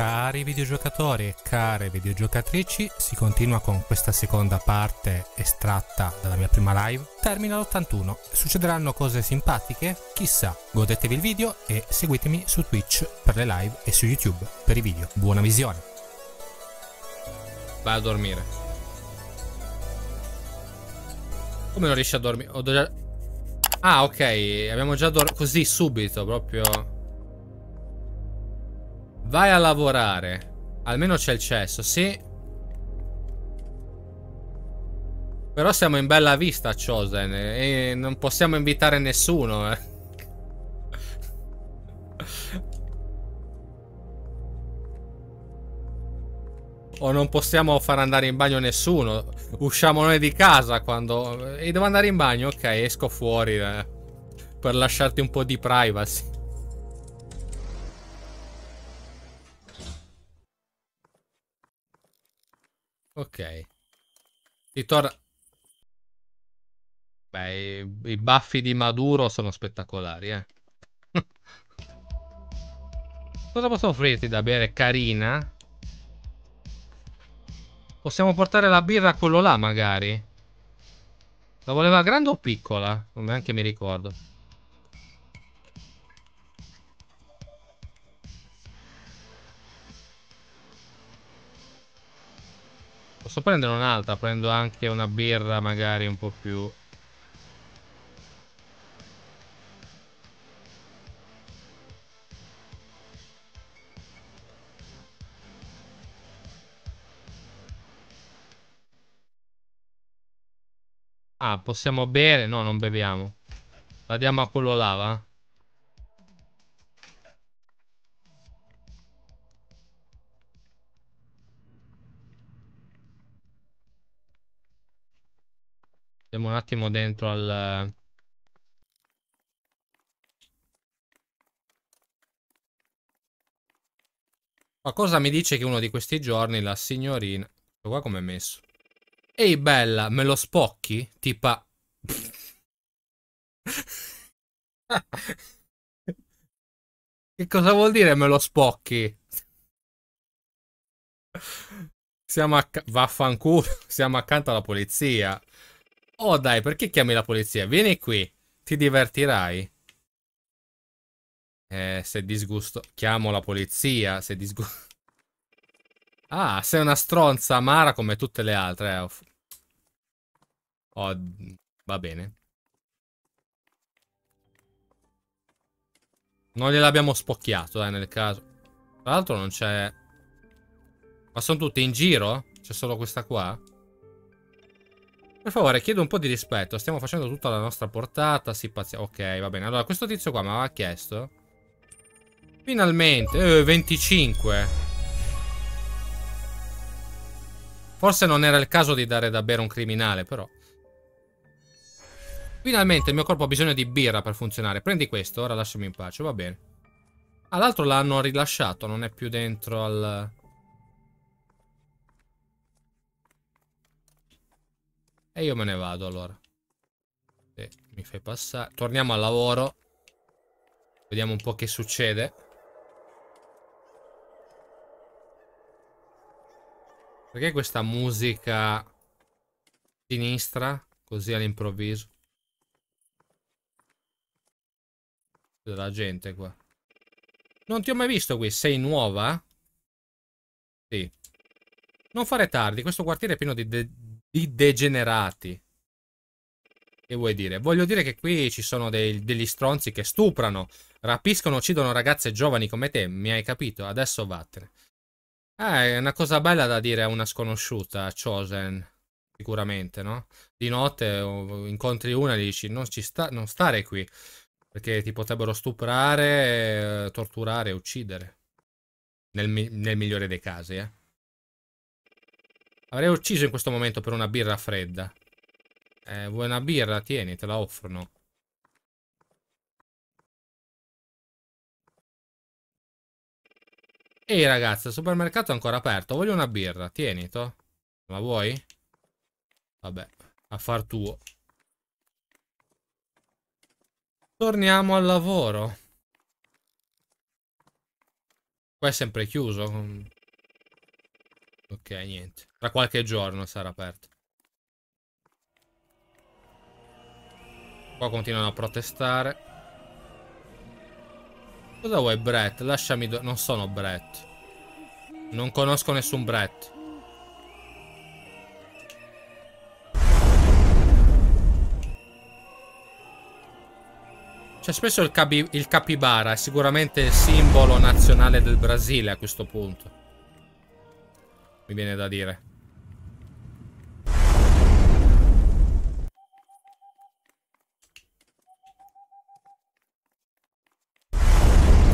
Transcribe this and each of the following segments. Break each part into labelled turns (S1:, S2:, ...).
S1: Cari videogiocatori e care videogiocatrici, si continua con questa seconda parte estratta dalla mia prima live. Termina l'81. Succederanno cose simpatiche? Chissà. Godetevi il video e seguitemi su Twitch per le live e su YouTube per i video. Buona visione. Vai a dormire. Come non riesci a dormire? Ho Già... Ah, ok. Abbiamo già dormito così subito, proprio... Vai a lavorare. Almeno c'è il cesso, sì. Però siamo in bella vista a Chosen e non possiamo invitare nessuno. Eh. o non possiamo far andare in bagno nessuno. Usciamo noi di casa quando... E eh, devo andare in bagno? Ok, esco fuori eh, per lasciarti un po' di privacy. Ok. Ti torna... Beh, i, i baffi di Maduro sono spettacolari, eh. Cosa posso offrirti da bere, carina? Possiamo portare la birra a quello là, magari. La voleva grande o piccola? Non neanche mi ricordo. Posso prendere un'altra, prendo anche una birra magari un po' più... Ah, possiamo bere? No, non beviamo. La diamo a quello là, va? Andiamo un attimo dentro al... Ma mi dice che uno di questi giorni la signorina... Questo qua com'è messo? Ehi bella, me lo spocchi? Tipa... che cosa vuol dire me lo spocchi? Siamo a... vaffanculo, siamo accanto alla polizia. Oh dai, perché chiami la polizia? Vieni qui, ti divertirai. Eh, se disgusto... Chiamo la polizia, se disgusto... Ah, sei una stronza amara come tutte le altre. Eh, oh, va bene. Non gliel'abbiamo spocchiato, eh, nel caso. Tra l'altro non c'è... Ma sono tutte in giro? C'è solo questa qua? Per favore, chiedo un po' di rispetto. Stiamo facendo tutta la nostra portata. Si pazienza. Ok, va bene. Allora, questo tizio qua mi aveva chiesto. Finalmente. Eh, 25. Forse non era il caso di dare da bere un criminale, però. Finalmente il mio corpo ha bisogno di birra per funzionare. Prendi questo, ora lasciami in pace, va bene. Ah, l'altro l'hanno rilasciato, non è più dentro al... E io me ne vado allora. Se mi fai passare. Torniamo al lavoro. Vediamo un po' che succede. Perché questa musica sinistra così all'improvviso? Della gente qua. Non ti ho mai visto qui, sei nuova? Sì. Non fare tardi, questo quartiere è pieno di di degenerati. Che vuoi dire? Voglio dire che qui ci sono dei, degli stronzi che stuprano, rapiscono, uccidono ragazze giovani come te, mi hai capito? Adesso vattene. Eh, è una cosa bella da dire a una sconosciuta, Chosen, sicuramente, no? Di notte incontri una e dici non, sta, non stare qui, perché ti potrebbero stuprare, eh, torturare, uccidere. Nel, nel migliore dei casi, eh. Avrei ucciso in questo momento per una birra fredda. Eh, vuoi una birra? Tieni, te la offrono. Ehi ragazzi, il supermercato è ancora aperto. Voglio una birra. Tieni, to. La vuoi? Vabbè, a far tuo. Torniamo al lavoro. Qua è sempre chiuso. Mm. Ok, niente. Tra qualche giorno sarà aperto. Qua continuano a protestare. Cosa vuoi Brett? Lasciami... non sono Brett. Non conosco nessun Brett. C'è spesso il, capi il capibara è sicuramente il simbolo nazionale del Brasile a questo punto. Mi viene da dire.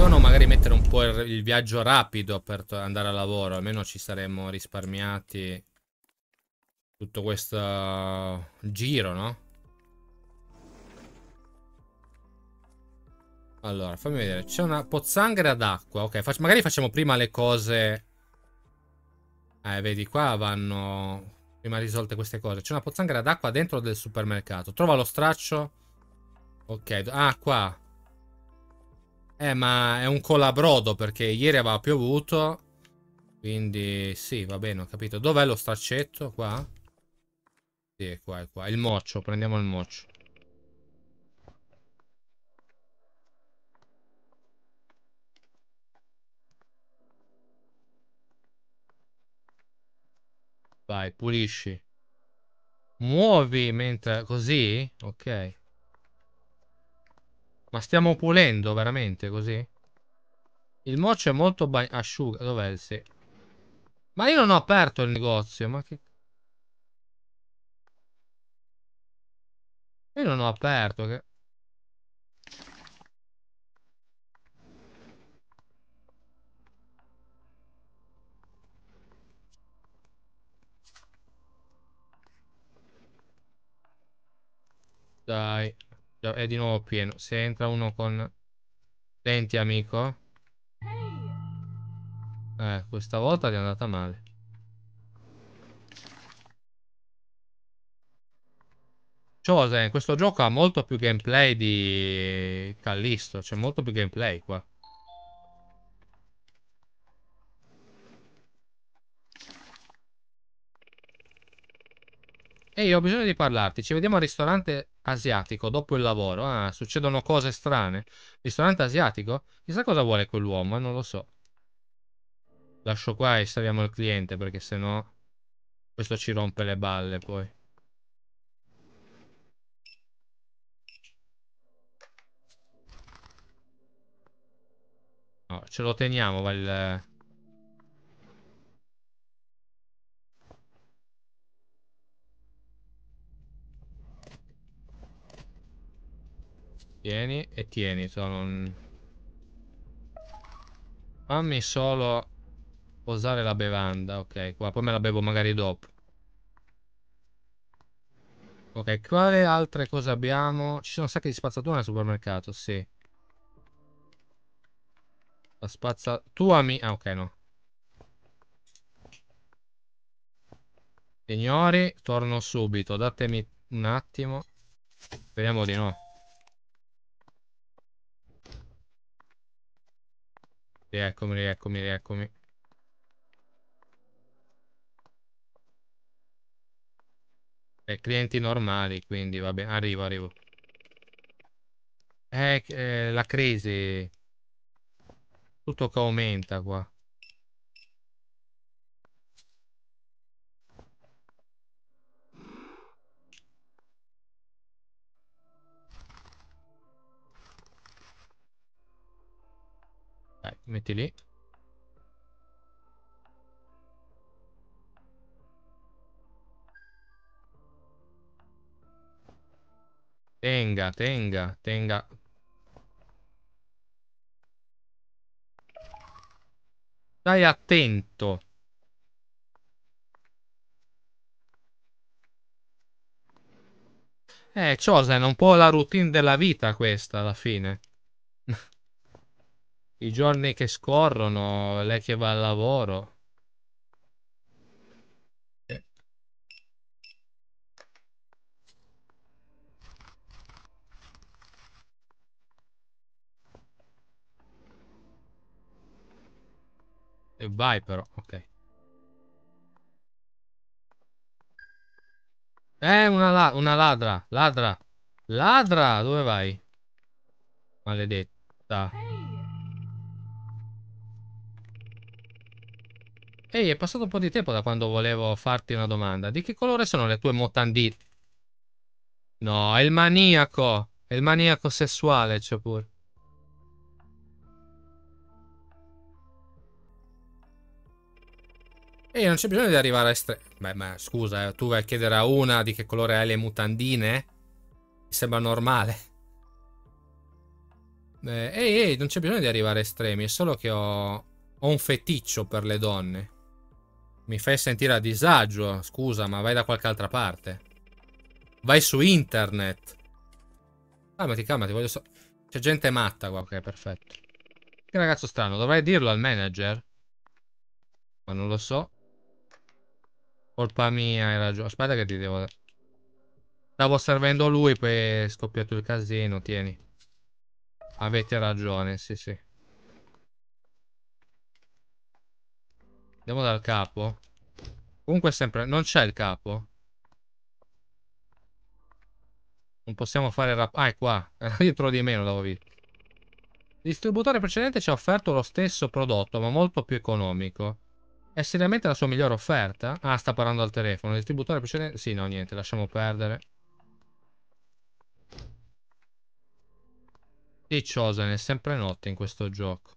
S1: Potevano magari mettere un po' il, viaggio rapido per andare a lavoro, almeno ci saremmo risparmiati tutto questo giro, no? Allora, fammi vedere. C'è una pozzanghera d'acqua. Ok, Fac magari facciamo prima le cose... Eh, vedi, qua vanno... Prima risolte queste cose. C'è una pozzanghera d'acqua dentro del supermercato. Trova lo straccio. Ok, ah, qua. Eh, ma è un colabrodo perché ieri aveva piovuto. Quindi sì, va bene, ho capito. Dov'è lo staccetto? Qua? Sì, è qua, è qua. Il moccio, prendiamo il moccio. Vai, pulisci. Muovi mentre... così? Ok. Ma stiamo pulendo veramente così? Il moccio è molto asciugato. Dov'è il sì? Ma io non ho aperto il negozio, ma che... Io non ho aperto, che... Dai è di nuovo pieno. Se entra uno con... Senti, amico. Eh, questa volta gli è andata male. Chosen, cioè, questo gioco ha molto più gameplay di Callisto. C'è molto più gameplay qua. Ehi, ho bisogno di parlarti. Ci vediamo al ristorante asiatico dopo il lavoro. Ah, succedono cose strane. Ristorante asiatico? Chissà cosa vuole quell'uomo, eh, non lo so. Lascio qua e saliamo il cliente perché sennò questo ci rompe le balle poi. No, ce lo teniamo, va il... Tieni e tieni, sono un... Fammi solo posare la bevanda, ok, qua, poi me la bevo magari dopo. Ok, quale altre cose abbiamo? Ci sono sacchi di spazzatura nel supermercato, sì. La spazza... Tua mi... Ah, ok, no. Signori, torno subito, datemi un attimo. Speriamo di no. Rieccomi, rieccomi, rieccomi. Eh, clienti normali, quindi va bene, arrivo, arrivo. Eh, eh, la crisi. Tutto che aumenta qua. metti lì Tenga, tenga, tenga. Stai attento. Eh, Chosen, è un po' la routine della vita questa, alla fine i giorni che scorrono, lei che va al lavoro. E vai però, ok. Eh, una, la una ladra, ladra, ladra, dove vai? Maledetta. Eh, Ehi, è passato un po' di tempo da quando volevo farti una domanda. Di che colore sono le tue mutandine? No, è il maniaco. È il maniaco sessuale, c'è pure. Ehi, non c'è bisogno di arrivare a estre... Beh, ma scusa, eh, tu vai a chiedere a una di che colore hai le mutandine? Mi sembra normale. Eh, ehi, ehi, non c'è bisogno di arrivare a estremi, è solo che ho... Ho un feticcio per le donne. Mi fai sentire a disagio, scusa, ma vai da qualche altra parte. Vai su internet. Calmati, calmati, voglio so... C'è gente matta qua, ok, perfetto. Che ragazzo strano, dovrei dirlo al manager? Ma non lo so. Colpa mia, hai ragione. Aspetta che ti devo... Stavo servendo lui, poi è scoppiato il casino, tieni. Avete ragione, sì sì. Andiamo dal capo. Comunque sempre... Non c'è il capo. Non possiamo fare rap... Ah, è qua. Era dietro di meno, non l'avevo visto. Il distributore precedente ci ha offerto lo stesso prodotto, ma molto più economico. È seriamente la sua migliore offerta? Ah, sta parlando al telefono. Il distributore precedente... Sì, no, niente, lasciamo perdere. Di Dicciosa, è sempre notte in questo gioco.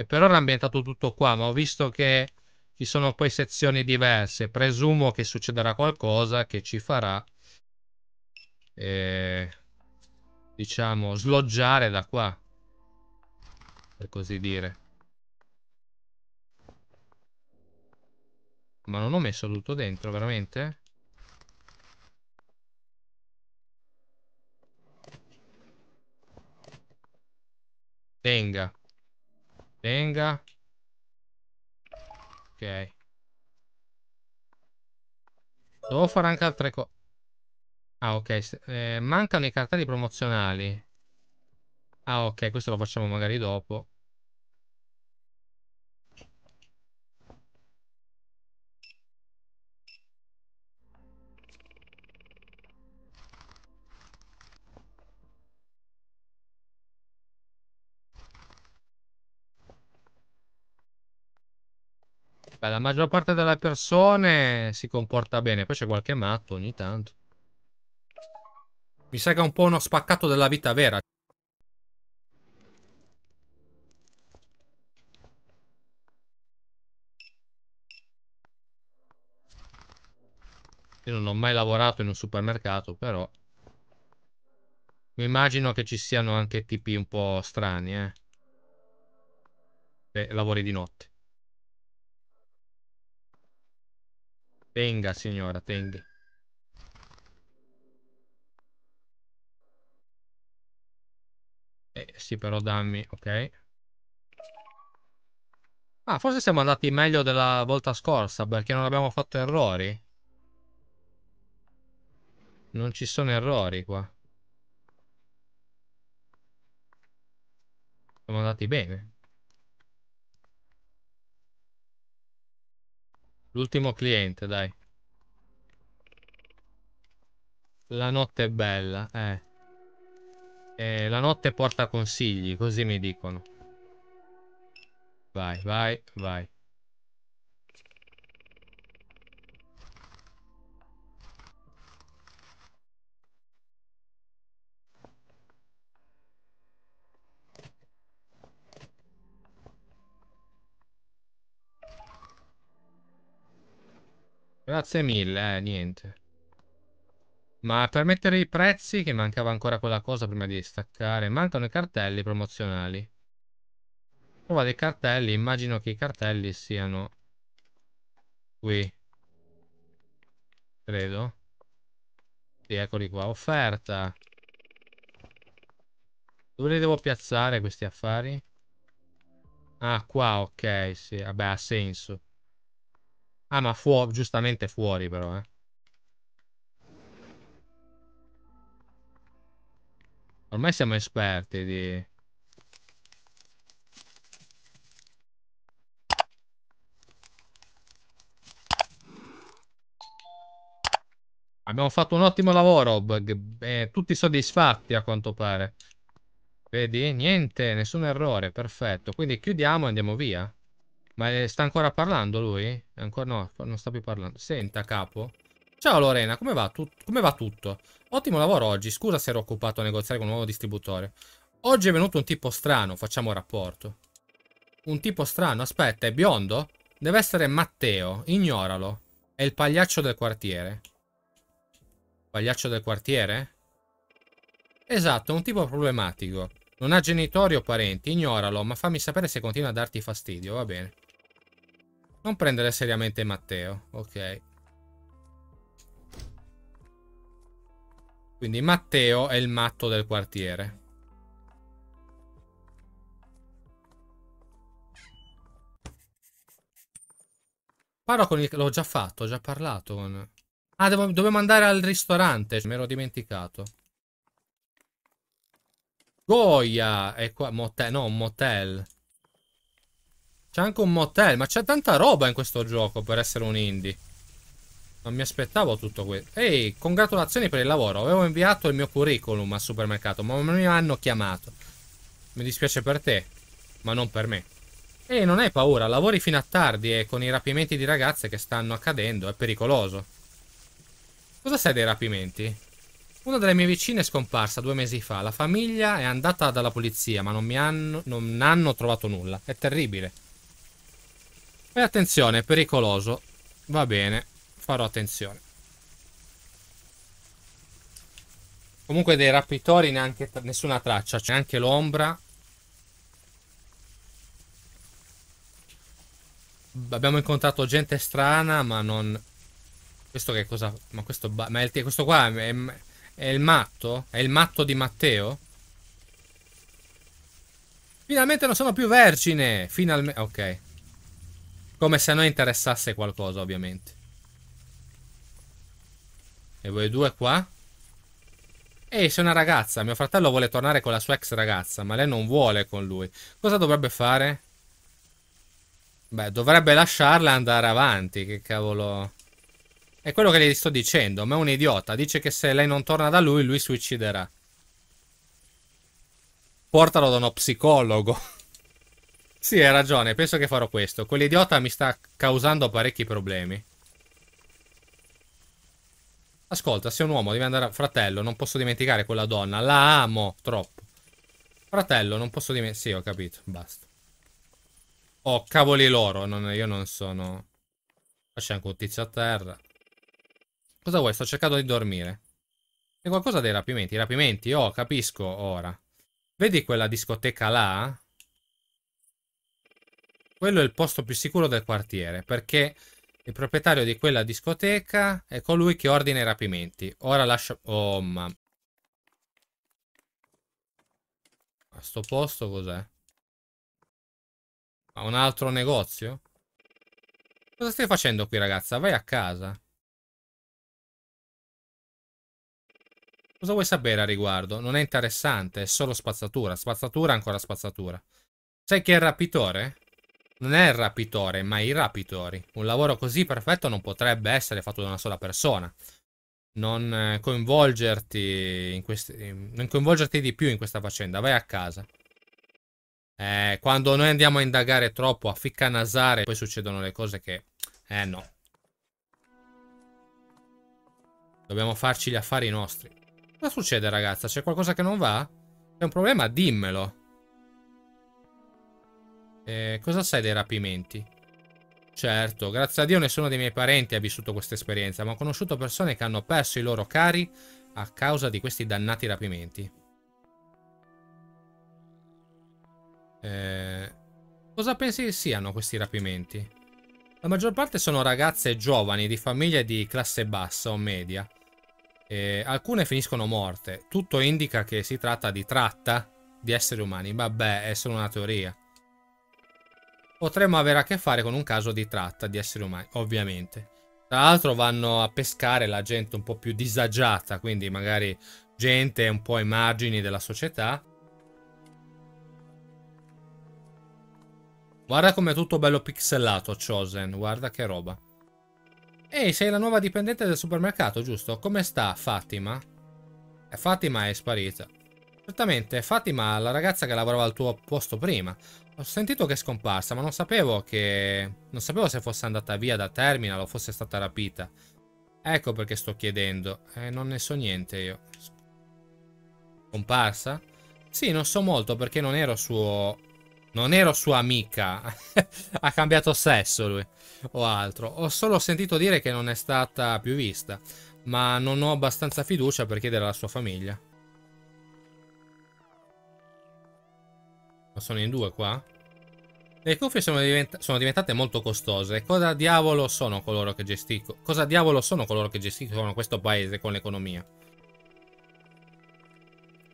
S1: E per ora è ambientato tutto qua, ma ho visto che ci sono poi sezioni diverse. Presumo che succederà qualcosa che ci farà, eh, diciamo, sloggiare da qua, per così dire. Ma non ho messo tutto dentro, veramente? Venga. Venga. Ok. Devo fare anche altre cose. Ah, ok. Eh, mancano i cartelli promozionali. Ah, ok. Questo lo facciamo magari dopo. Beh, la maggior parte delle persone si comporta bene, poi c'è qualche matto ogni tanto. Mi sa che è un po' uno spaccato della vita vera. Io non ho mai lavorato in un supermercato, però... Mi immagino che ci siano anche tipi un po' strani, eh. Beh, lavori di notte. Tenga, signora, tenga. Eh, sì, però dammi, ok. Ah, forse siamo andati meglio della volta scorsa, perché non abbiamo fatto errori. Non ci sono errori qua. Siamo andati bene. L'ultimo cliente, dai. La notte è bella, eh. E la notte porta consigli, così mi dicono. Vai, vai, vai. Grazie mille, eh, niente. Ma per mettere i prezzi, che mancava ancora quella cosa prima di staccare, mancano i cartelli promozionali. Trova dei cartelli, immagino che i cartelli siano qui. Credo. Sì, eccoli qua. Offerta. Dove li devo piazzare questi affari? Ah, qua, ok, sì. Vabbè, ha senso. Ah, ma fuori, giustamente fuori però, eh. Ormai siamo esperti di... Abbiamo fatto un ottimo lavoro, eh, tutti soddisfatti a quanto pare. Vedi? Niente, nessun errore, perfetto. Quindi chiudiamo e andiamo via. Ma è, eh, sta ancora parlando lui? Ancora no, non sta più parlando. Senta, capo. Ciao Lorena, come va, come va tutto? Ottimo lavoro oggi, scusa se ero occupato a negoziare con un nuovo distributore. Oggi è venuto un tipo strano, facciamo rapporto. Un tipo strano, aspetta, è biondo? Deve essere Matteo, ignoralo. È il pagliaccio del quartiere. Pagliaccio del quartiere? Esatto, è un tipo problematico. Non ha genitori o parenti, ignoralo, ma fammi sapere se continua a darti fastidio, va bene. Non prendere seriamente Matteo, ok. Quindi Matteo è il matto del quartiere. Parlo con il... L'ho già fatto, ho già parlato con... Ah, devo... dobbiamo andare al ristorante, me l'ho dimenticato. Goya È qua, motel... No, un motel. C'è anche un motel, ma c'è tanta roba in questo gioco per essere un indie. Non mi aspettavo tutto questo. Ehi, congratulazioni per il lavoro. Avevo inviato il mio curriculum al supermercato, ma non mi hanno chiamato. Mi dispiace per te, ma non per me. Ehi, non hai paura, lavori fino a tardi e con i rapimenti di ragazze che stanno accadendo è pericoloso. Cosa sai dei rapimenti? Una delle mie vicine è scomparsa due mesi fa. La famiglia è andata dalla polizia, ma non, hanno, non hanno trovato nulla. È terribile. E attenzione, è pericoloso. Va bene, farò attenzione. Comunque dei rapitori neanche nessuna traccia, c'è anche l'ombra. Abbiamo incontrato gente strana, ma non... Questo che cosa... Ma questo, ma il, questo qua è, è il matto? È il matto di Matteo? Finalmente non sono più vergine! Finalmente... Ok. Come se a noi interessasse qualcosa, ovviamente. E voi due qua? Ehi, c'è una ragazza. Mio fratello vuole tornare con la sua ex ragazza, ma lei non vuole con lui. Cosa dovrebbe fare? Beh, dovrebbe lasciarla andare avanti, che cavolo... È quello che gli sto dicendo, ma è un idiota. Dice che se lei non torna da lui, lui suiciderà. Portalo da uno psicologo. Sì, hai ragione, penso che farò questo. Quell'idiota mi sta causando parecchi problemi. Ascolta, sei un uomo, devi andare a... Fratello, non posso dimenticare quella donna. La amo troppo. Fratello, non posso dimenticare... Sì, ho capito, basta. Oh, cavoli loro, non... io non sono... Lascia anche un tizio a terra. Cosa vuoi? Sto cercando di dormire. C'è qualcosa dei rapimenti? I rapimenti? Oh, capisco ora. Vedi quella discoteca là? quello è il posto più sicuro del quartiere perché il proprietario di quella discoteca è colui che ordina i rapimenti. Ora lascia... Oh, ma. A sto posto cos'è? Ma un altro negozio? Cosa stai facendo qui, ragazza? Vai a casa. Cosa vuoi sapere a riguardo? Non è interessante, è solo spazzatura. Spazzatura, ancora spazzatura. Sai chi è il rapitore? non è il rapitore, ma i rapitori. Un lavoro così perfetto non potrebbe essere fatto da una sola persona. Non eh, coinvolgerti, questi, non coinvolgerti di più in questa faccenda, vai a casa. Eh, quando noi andiamo a indagare troppo, a ficcanasare, poi succedono le cose che... Eh no. Dobbiamo farci gli affari nostri. Cosa succede ragazza? C'è qualcosa che non va? C'è un problema? Dimmelo. Eh, cosa sai dei rapimenti? Certo, grazie a Dio nessuno dei miei parenti ha vissuto questa esperienza, ma ho conosciuto persone che hanno perso i loro cari a causa di questi dannati rapimenti. Eh, cosa pensi che siano questi rapimenti? La maggior parte sono ragazze giovani di famiglie di classe bassa o media. Eh, alcune finiscono morte. Tutto indica che si tratta di tratta di esseri umani. Vabbè, è solo una teoria potremmo avere a che fare con un caso di tratta di esseri umani, ovviamente. Tra l'altro vanno a pescare la gente un po' più disagiata, quindi magari gente un po' ai margini della società. Guarda com'è tutto bello pixelato, Chosen, guarda che roba. Ehi, sei la nuova dipendente del supermercato, giusto? Come sta Fatima? Eh, Fatima è sparita. Certamente, Fatima, la ragazza che lavorava al tuo posto prima. Ho sentito che è scomparsa, ma non sapevo che... Non sapevo se fosse andata via da Terminal o fosse stata rapita. Ecco perché sto chiedendo. Eh, non ne so niente io. Scomparsa? Sì, non so molto perché non ero suo... Non ero sua amica. ha cambiato sesso lui. O altro. Ho solo sentito dire che non è stata più vista. Ma non ho abbastanza fiducia per chiedere alla sua famiglia. Ma sono in due qua? Le cuffie sono, diventa sono diventate molto costose. Cosa diavolo sono coloro che gestiscono? Cosa diavolo sono coloro che gestiscono questo paese con l'economia?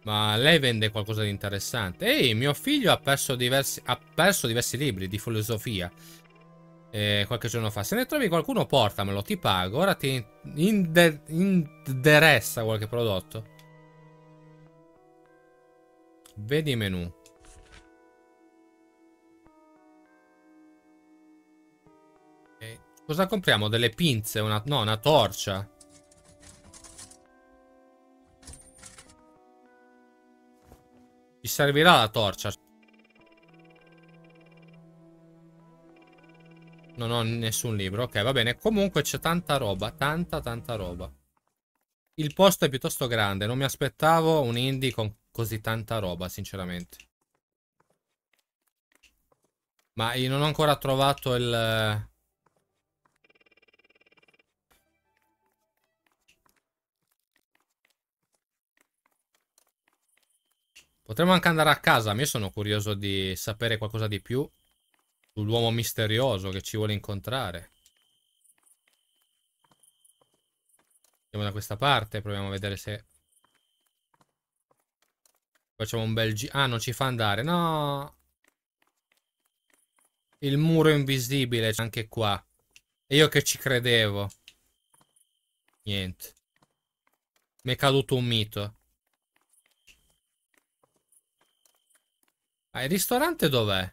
S1: Ma lei vende qualcosa di interessante. Ehi, mio figlio ha perso diversi, ha perso diversi libri di filosofia eh, qualche giorno fa. Se ne trovi qualcuno, portamelo, ti pago. Ora ti interessa qualche prodotto. Vedi menu. Cosa compriamo? Delle pinze? Una... No, una torcia. Ci servirà la torcia. Non ho nessun libro. Ok, va bene. Comunque c'è tanta roba. Tanta, tanta roba. Il posto è piuttosto grande. Non mi aspettavo un indie con così tanta roba, sinceramente. Ma io non ho ancora trovato il... Potremmo anche andare a casa, ma io sono curioso di sapere qualcosa di più sull'uomo misterioso che ci vuole incontrare. Andiamo da questa parte, proviamo a vedere se... Facciamo un bel giro... Ah, non ci fa andare, no! Il muro invisibile c'è anche qua. E io che ci credevo. Niente. Mi è caduto un mito. Ma ah, il ristorante dov'è?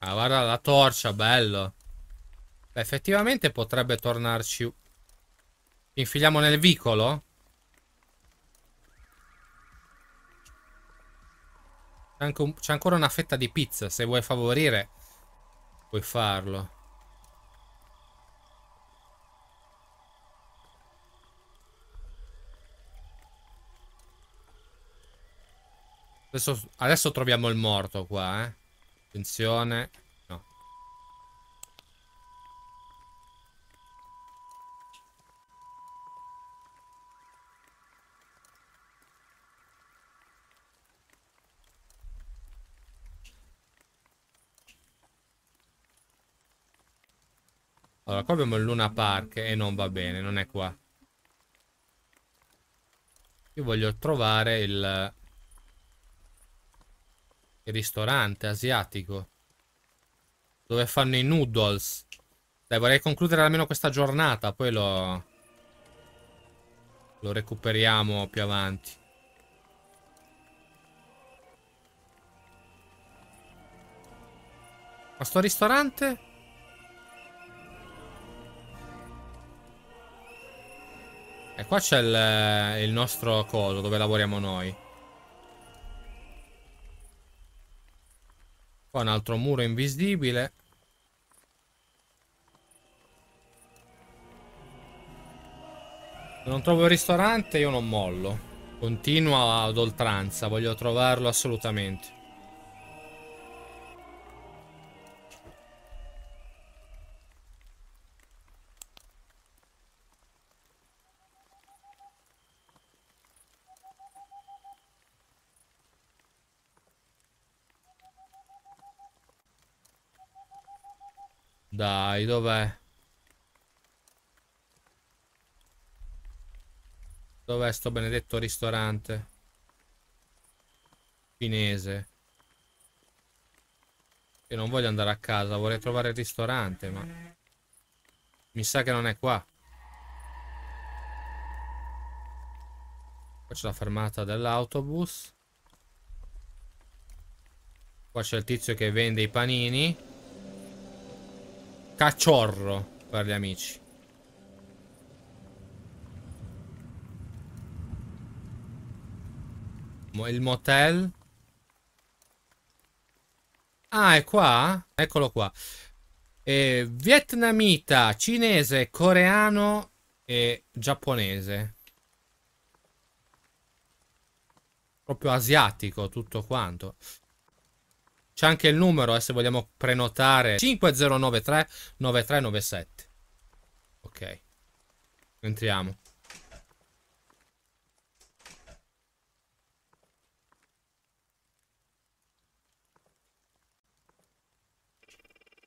S1: Ah, guarda la torcia, bello. Beh, effettivamente potrebbe tornarci... Ci infiliamo nel vicolo? C'è un... ancora una fetta di pizza, se vuoi favorire puoi farlo. Adesso, adesso troviamo il morto qua, eh. Attenzione. No. Allora, qua abbiamo il Luna Park e non va bene, non è qua. Io voglio trovare il ristorante asiatico. Dove fanno i noodles. Dai, vorrei concludere almeno questa giornata, poi lo... Lo recuperiamo più avanti. Ma sto ristorante? E qua c'è il, il nostro coso dove lavoriamo noi. Qua un altro muro invisibile. Se non trovo il ristorante io non mollo. Continua ad oltranza, voglio trovarlo assolutamente. Dai, dov'è? Dov'è sto benedetto ristorante? Cinese. Io non voglio andare a casa, vorrei trovare il ristorante, ma... Mi sa che non è qua. Qua c'è la fermata dell'autobus. Qua c'è il tizio che vende i panini. Cacciorro per gli amici. Il motel. Ah, è qua? Eccolo qua. Eh, vietnamita, cinese, coreano e giapponese. Proprio asiatico tutto quanto. C'è anche il numero, eh, se vogliamo prenotare. 5093 9397. Ok. Entriamo.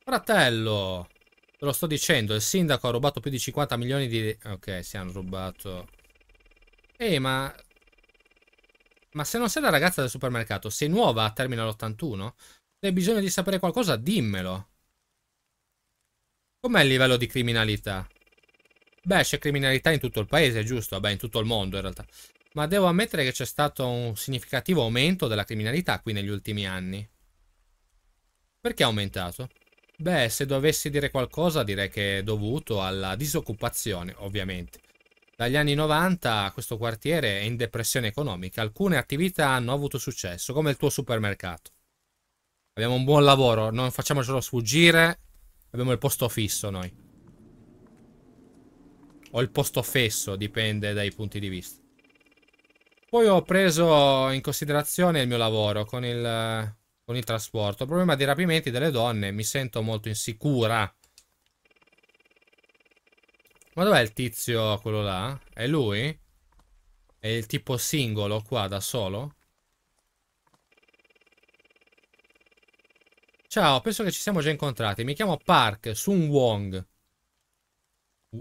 S1: Fratello, te lo sto dicendo, il sindaco ha rubato più di 50 milioni di... Ok, si hanno rubato... Ehi, ma... Ma se non sei la ragazza del supermercato, sei nuova a Terminal 81? Se hai bisogno di sapere qualcosa, dimmelo. Com'è il livello di criminalità? Beh, c'è criminalità in tutto il paese, giusto? Vabbè, in tutto il mondo in realtà. Ma devo ammettere che c'è stato un significativo aumento della criminalità qui negli ultimi anni. Perché è aumentato? Beh, se dovessi dire qualcosa direi che è dovuto alla disoccupazione, ovviamente. Dagli anni 90 questo quartiere è in depressione economica. Alcune attività hanno avuto successo, come il tuo supermercato. Abbiamo un buon lavoro, non facciamocelo sfuggire. Abbiamo il posto fisso noi. O il posto fesso, dipende dai punti di vista. Poi ho preso in considerazione il mio lavoro con il, con il trasporto. Il problema dei rapimenti delle donne, mi sento molto insicura. Ma dov'è il tizio quello là? È lui? È il tipo singolo qua da solo? Ciao, penso che ci siamo già incontrati. Mi chiamo Park Sun Wong.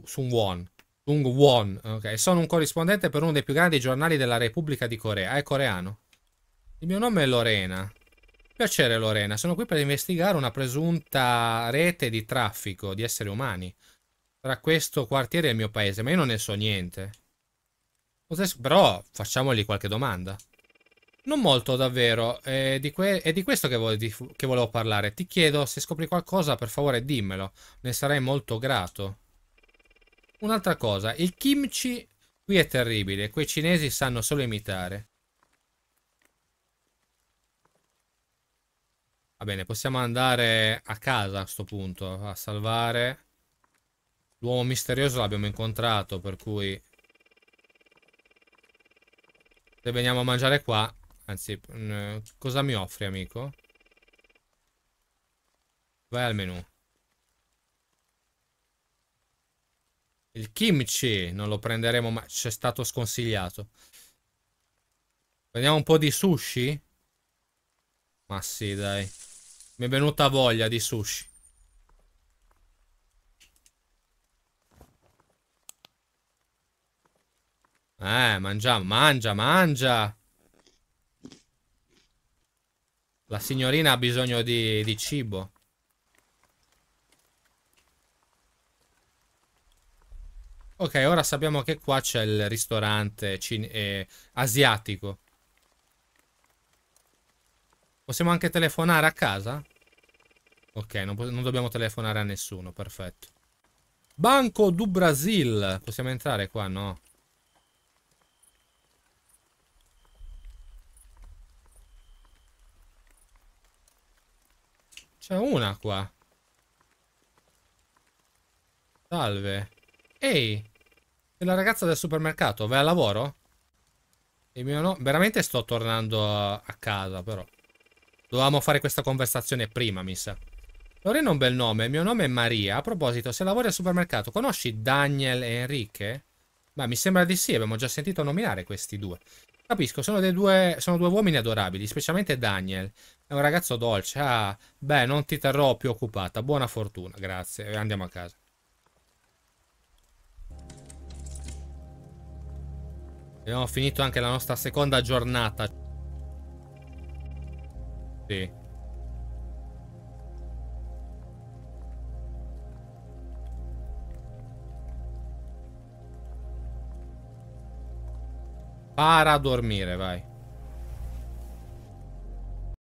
S1: Sun Won. Sung Won, ok. Sono un corrispondente per uno dei più grandi giornali della Repubblica di Corea. È coreano. Il mio nome è Lorena. Piacere Lorena, sono qui per investigare una presunta rete di traffico di esseri umani tra questo quartiere e il mio paese, ma io non ne so niente. Però facciamogli qualche domanda. Non molto, davvero. È di, è di questo che, vo di che volevo parlare. Ti chiedo, se scopri qualcosa, per favore dimmelo. Ne sarei molto grato. Un'altra cosa, il kimchi qui è terribile, quei cinesi sanno solo imitare. Va bene, possiamo andare a casa a questo punto, a salvare. L'uomo misterioso l'abbiamo incontrato, per cui... Se veniamo a mangiare qua, Anzi, eh, cosa mi offri, amico? Vai al menu. Il kimchi non lo prenderemo, ma c'è stato sconsigliato. Prendiamo un po' di sushi? Ma sì, dai. Mi è venuta voglia di sushi. Eh, mangia, mangia, mangia. La signorina ha bisogno di, di cibo. Ok, ora sappiamo che qua c'è il ristorante eh, asiatico. Possiamo anche telefonare a casa? Ok, non, non, dobbiamo telefonare a nessuno, perfetto. Banco du Brasil. Possiamo entrare qua, no? C'è una qua. Salve. Ehi, sei la ragazza del supermercato, vai al lavoro? Il mio no... Veramente sto tornando a casa, però. Dovevamo fare questa conversazione prima, mi sa. Lorena ha un bel nome, il mio nome è Maria. A proposito, se lavori al supermercato, conosci Daniel e Enrique? Ma mi sembra di sì, abbiamo già sentito nominare questi due. Capisco, sono due, sono due uomini adorabili, specialmente Daniel. È un ragazzo dolce. Ah, beh, non ti terrò più occupata. Buona fortuna, grazie. andiamo a casa. Abbiamo finito anche la nostra seconda giornata. Sì. Para a dormire, vai.